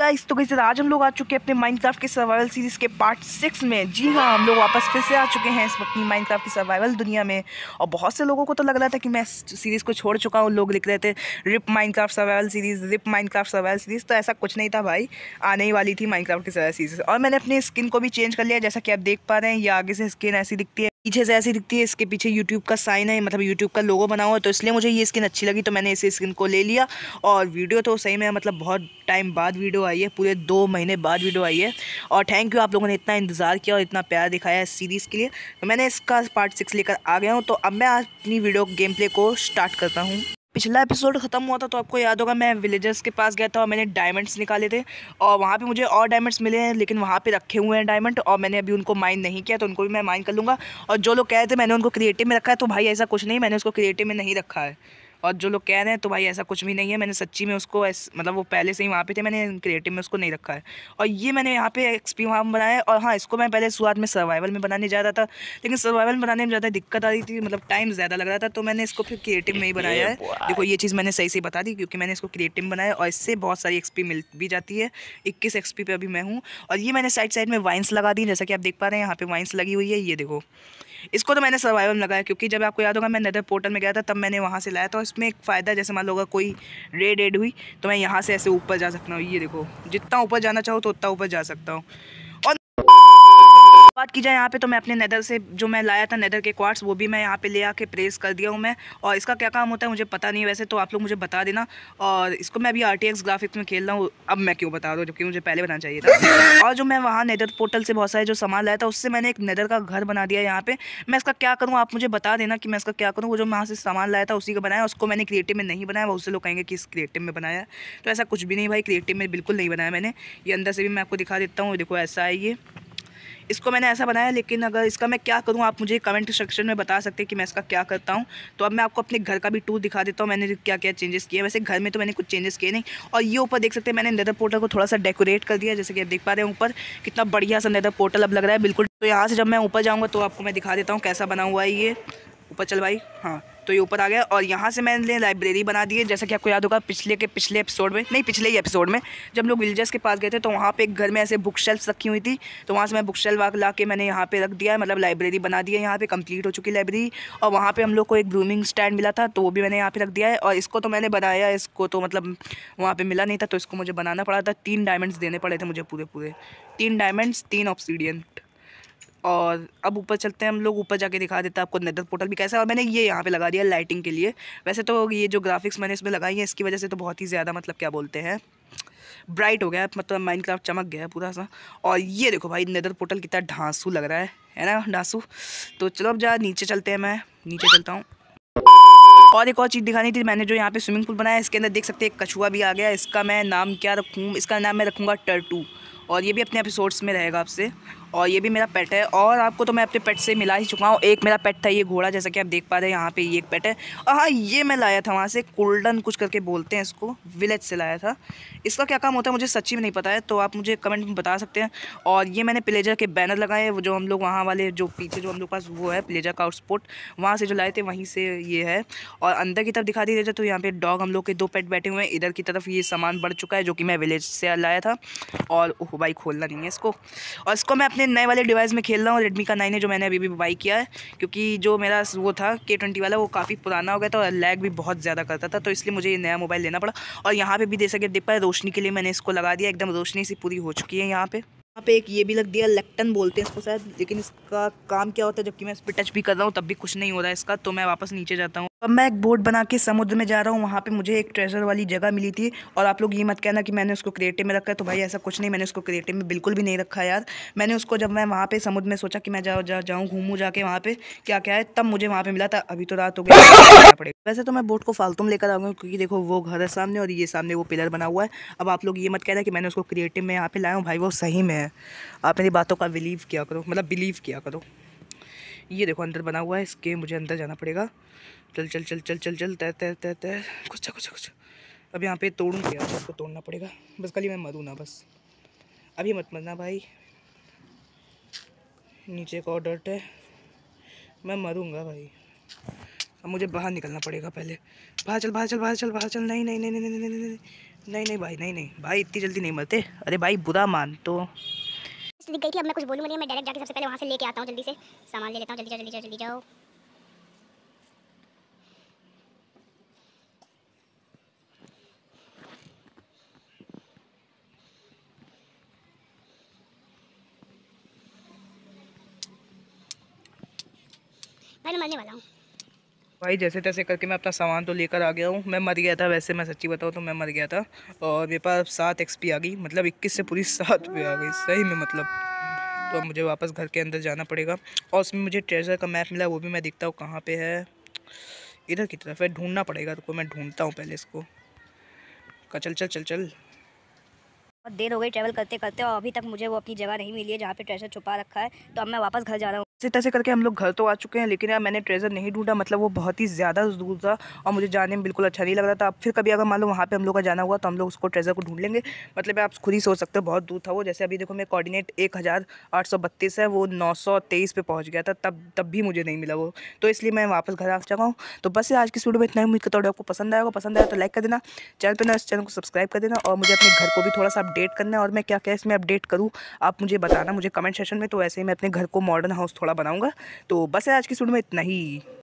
guys तो गई आज हम लोग आ चुके हैं अपने माइनक्राफ्ट के सर्वाइवल सीरीज़ के पार्ट सिक्स में जी हाँ हम लोग वापस फिर से आ चुके हैं इस अपनी माइनक्राफ्ट की सर्वाइवल दुनिया में और बहुत से लोगों को तो लग रहा था कि मैं सीरीज़ को छोड़ चुका हूँ लोग लिख रहे थे RIP Minecraft survival series RIP Minecraft survival series तो ऐसा कुछ नहीं था भाई आने ही वाली थी माइनक्राफ्ट की सर्वाइवल सीरीज़ और मैंने अपनी स्किन को भी चेंज कर लिया जैसा कि आप देख पा रहे हैं ये आगे से स्किन ऐसी दिखती है पीछे से ऐसी दिखती है इसके पीछे यूट्यूब का साइन है मतलब यूट्यूब का लोगो बना हुआ है तो इसलिए मुझे ये स्किन अच्छी लगी तो मैंने इसी स्किन को ले लिया और वीडियो तो सही में मतलब बहुत टाइम बाद वीडियो आई है पूरे दो महीने बाद वीडियो आई है और थैंक यू आप लोगों ने इतना इंतज़ार किया और इतना प्यार दिखाया इस सीरीज़ के लिए तो मैंने इसका पार्ट सिक्स लेकर आ गया हूँ तो अब मैं अपनी वीडियो गेम प्ले को स्टार्ट करता हूँ पिछला एपिसोड ख़त्म हुआ था तो आपको याद होगा मैं विलेजर्स के पास गया था और मैंने डायमंड्स निकाले थे और वहाँ पे मुझे और डायमंड्स मिले हैं लेकिन वहाँ पे रखे हुए हैं डायमंड और मैंने अभी उनको माइन नहीं किया तो उनको भी मैं माइन कर लूँगा और जो लोग कह रहे थे मैंने उनको क्रिएटिव में रखा है तो भाई ऐसा कुछ नहीं मैंने उसको क्रिएटिव में नहीं रखा है और जो लोग कह रहे हैं तो भाई ऐसा कुछ भी नहीं है मैंने सच्ची में उसको ऐस, मतलब वो पहले से ही वहाँ पे थे मैंने क्रिएटिव में उसको नहीं रखा है और ये मैंने यहाँ पे एक्सपी वहाँ बनाया है और हाँ इसको मैं पहले शुरुआत में सर्वाइवल में बनाने जा रहा था लेकिन सर्वाइवल में बनाने में ज़्यादा दिक्कत आ रही थी मतलब टाइम ज़्यादा लग रहा था तो मैंने इसको फिर क्रिएटिव में ही बनाया है देखो ये चीज़ मैंने सही से बता दी क्योंकि मैंने इसको क्रिएटिव बनाया और इससे बहुत सारी एक्सपी मिल भी जाती है इक्कीस एक्सपी पर अभी मैं हूँ और ये मैंने साइड साइड में वाइन्स लगा दी जैसा कि आप देख पा रहे हैं यहाँ पर वाइन्स लगी हुई है ये देखो इसको तो मैंने सर्वाइवल में लगाया क्योंकि जब आपको याद होगा मैं नदर पोर्टल में गया था तब मैंने वहाँ से लाया था इसमें एक फ़ायदा जैसे मान लोगा कोई रेड एड हुई तो मैं यहाँ से ऐसे ऊपर जा सकता हूँ ये देखो जितना ऊपर जाना चाहो तो उतना ऊपर जा सकता हूँ बात की जाए यहाँ पे तो मैं अपने नेदर से जो मैं लाया था नेदर के क्वार्ट्स वो भी मैं यहाँ पे ले आके प्रेस कर दिया हूँ मैं और इसका क्या काम होता है मुझे पता नहीं है वैसे तो आप लोग मुझे बता देना और इसको मैं अभी आर टी ग्राफिक्स में खेल रहा हूँ अब मैं क्यों बता रहा हूँ जबकि मुझे पहले बनाना चाहिए था और जो मैं वहाँ नेदर पोर्टल से बहुत सारे जो सामान लाया था उससे मैंने एक नेदर का घर बना दिया यहाँ पर मैं इसका क्या करूँ आप मुझे बता देना कि मैं इसका क्या करूँ वो जो वहाँ से सामान लाया था उसी का बनाया उसको मैंने क्रिएटिव में नहीं बनाया बहुत से लोग कहेंगे कि इस क्रिएटिव में बनाया तो ऐसा कुछ भी नहीं भाई क्रिएटिव में बिल्कुल नहीं बनाया मैंने ये अंदर से भी मैं आपको दिखा देता हूँ देखो ऐसा है ये इसको मैंने ऐसा बनाया लेकिन अगर इसका मैं क्या करूँ आप मुझे कमेंट सेक्शन में बता सकते हैं कि मैं इसका क्या करता हूँ तो अब मैं आपको अपने घर का भी टूर दिखा देता हूँ मैंने क्या क्या चेंजेस किए वैसे घर में तो मैंने कुछ चेंजेस किए नहीं और ये ऊपर देख सकते हैं मैंने नदर पोर्टल को थोड़ा सा डेकोरेट कर दिया जैसे कि आप देख पा रहे हैं ऊपर कितना बढ़िया सा नदर पोर्टल अब लग रहा है बिल्कुल तो यहाँ से जब मैं ऊपर जाऊँगा तो आपको मैं दिखा देता हूँ कैसा बना हुआ है ये ऊपर चल भाई हाँ तो ये ऊपर आ गया और यहाँ से मैंने लाइब्रेरी बना दी है जैसा कि आपको याद होगा पिछले के पिछले एपिसोड में नहीं पिछले ही एपिसोड में जब लोग विलजर्स के पास गए थे तो वहाँ पे एक घर में ऐसे बुक शेल्फ रखी हुई थी तो वहाँ से मैं बुक शेल्फ ला के मैंने यहाँ पे रख दिया है मतलब लाइब्रेरी बना दी है यहाँ पर कंप्लीट हो चुकी लाइब्रेरी और वहाँ पर हम लोग को एक ग्रूमिंग स्टैंड मिला था तो वो भी मैंने यहाँ पर रख दिया है और इसको तो मैंने बनाया इसको तो मतलब वहाँ पर मिला नहीं था तो इसको मुझे बनाना पड़ा था तीन डायमंड्स देने पड़े थे मुझे पूरे पूरे तीन डायमंड्स तीन ऑप्सीडियंट और अब ऊपर चलते हैं हम लोग ऊपर जाके दिखा देते हैं आपको नेदर पोर्टल भी कैसा है और मैंने ये यहाँ पे लगा दिया लाइटिंग के लिए वैसे तो ये जो ग्राफिक्स मैंने इसमें लगाई हैं इसकी वजह से तो बहुत ही ज़्यादा मतलब क्या बोलते हैं ब्राइट हो गया मतलब माइनक्राफ्ट चमक गया है पूरा सा और ये देखो भाई नेदर पोर्टल कितना ढांसू लग रहा है है ना ढांसू तो चलो अब जहाँ नीचे चलते हैं मैं नीचे चलता हूँ और एक और चीज़ दिखानी थी मैंने जो यहाँ पे स्विमिंग पूल बनाया इसके अंदर देख सकते हैं कछुआ भी आ गया इसका मैं नाम क्या रखूँ इसका नाम मैं रखूँगा टर्टू और ये भी अपने एपिसोड्स में रहेगा आपसे और ये भी मेरा पेट है और आपको तो मैं अपने पेट से मिला ही चुका हूँ एक मेरा पेट था ये घोड़ा जैसा कि आप देख पा रहे हैं यहाँ पे ये एक पेट है और हाँ ये मैं लाया था वहाँ से कोल्डन कुछ करके बोलते हैं इसको विलेज से लाया था इसका क्या काम होता है मुझे सच्ची में नहीं पता है तो आप मुझे कमेंट में बता सकते हैं और ये मैंने प्लेजर के बैनर लगाए जो हम लोग वहाँ वाले जो पीछे जो हम लोग पास वो है प्लेजर का आउटस्पोर्ट वहाँ से जो लाए थे वहीं से ये है और अंदर की तरफ दिखा दी जाए तो यहाँ पर डॉग हम लोग के दो पेट बैठे हुए हैं इधर की तरफ ये सामान बढ़ चुका है जो कि मैं विलेज से लाया था और भाई खोलना नहीं है इसको और इसको मैं अपने नए वाले डिवाइस में खेल रहा हूँ रेडमी का नाइन है जो मैंने अभी भी बाई किया है क्योंकि जो मेरा वो था के ट्वेंटी वाला वो काफ़ी पुराना हो गया था और लैग भी बहुत ज़्यादा करता था तो इसलिए मुझे ये नया मोबाइल लेना पड़ा और यहाँ पर भी दे सके डिप है रोशनी के लिए मैंने इसको लगा दिया एकदम रोशनी सी पूरी हो चुकी है यहाँ पर यहाँ पे एक ये भी लग दिया लेक्टन बोलते हैं इसको शायद लेकिन इसका काम क्या होता है जबकि मैं इस पर टच भी कर रहा हूँ तब भी कुछ नहीं हो रहा है इसका तो मैं वापस नीचे जाता हूँ अब मैं एक बोट बना के समुद्र में जा रहा हूँ वहाँ पे मुझे एक ट्रेजर वाली जगह मिली थी और आप लोग ये मत कहना कि मैंने उसको क्रिएटिव में रखा है तो भाई ऐसा कुछ नहीं मैंने उसको क्रिएटिव में बिल्कुल भी नहीं रखा यार मैंने उसको जब मैं वहाँ पे समुद्र में सोचा कि मैं जा जा जाऊँ घूमूँ जाके वहाँ पे क्या क्या है तब मुझे वहाँ पे मिला था अभी तो रात हो गई पड़ेगा वैसे तो मैं बोट को फालतू में लेकर आऊँगा क्योंकि देखो वो घर है सामने और ये सामने वो पिलर बना हुआ है अब आप लोग ये मत कहना कि मैंने उसको क्रिएटिव में यहाँ पे लाया हूँ भाई वो सही में है आप मेरी बातों का बिलीव किया करो मतलब बिलीव किया करो ये देखो अंदर बना हुआ है इसके मुझे अंदर जाना पड़ेगा चल चल चल चल चल चल तैर तैर तैर तैर कुछ कुछ कुछ अब यहाँ पे तोड़ू क्या इसको तोड़ना पड़ेगा बस खाली मैं मरूँ ना बस अभी मत मरना भाई नीचे का डर्ट है मैं मरूँगा भाई अब मुझे बाहर निकलना पड़ेगा पहले बाहर चल बाहर चल बाहर चल बाहर चल नहीं नहीं नहीं नहीं नहीं नहीं नहीं नहीं भाई नहीं नहीं भाई इतनी जल्दी नहीं मरते अरे भाई बुरा मान तो गई थी अब मैं कुछ बोलूँगा नहीं मैं डायरेक्ट जाके सबसे पहले वहाँ से लेके आता हूँ जल्दी से सामान ले लेता हूँ जल्दी जाओ जल्दी जाओ जल्दी जाओ भाई मैं तो मरने वाला हूँ भाई जैसे तैसे करके मैं अपना सामान तो लेकर आ गया हूँ मैं मर गया था वैसे मैं सच्ची बताऊँ तो मैं मर गया था और मेरे पास सात एक्स आ गई मतलब इक्कीस से पूरी सात पे आ गई सही में मतलब तो अब मुझे वापस घर के अंदर जाना पड़ेगा और उसमें मुझे ट्रेजर का मैप मिला वो भी मैं देखता हूँ कहाँ पर है इधर की तरफ है ढूंढना पड़ेगा तो मैं ढूंढता हूँ पहले इसको का चल चल चल चल बहुत देर हो गई ट्रैवल करते करते और अभी तक मुझे वो अपनी जगह नहीं मिली है जहाँ पे ट्रेजर छुपा रखा है तो अब मैं वापस घर जा रहा हूँ इसी तरह से करके हम लोग घर तो आ चुके हैं लेकिन यार मैंने ट्रेजर नहीं ढूंढा मतलब वो बहुत ही ज़्यादा दूर था और मुझे जाने में बिल्कुल अच्छा नहीं लग रहा था अब फिर कभी अगर मान लो वहाँ पे हम लोग का जाना हुआ तो हम लोग उसको ट्रेजर को ढूंढ लेंगे मतलब आप खुद ही सोच सकते हो बहुत दूर था वो जैसे अभी देखो मेरे कॉर्डिनेट एक है वो नौ सौ पहुँच गया था तब तब भी मुझे नहीं मिला वो तो इसलिए मैं वापस घर आ चुका हूँ तो बस आज की वीडियो में इतना ही उम्मीद करता आपको पसंद आएगा पसंद आया तो लाइक कर देना चैनल पर ना इस चैनल को सब्सक्राइब कर देना और मुझे अपने घर को भी थोड़ा सा अपडेट करना है और मैं क्या क्या इसमें अपडेट करूँ आप मुझे बताना मुझे कमेंट सेशन में तो ऐसे ही मैं अपने घर को मॉडर्न हाउस थोड़ा थोड़ा बनाऊँगा तो बस है आज की सूट में इतना ही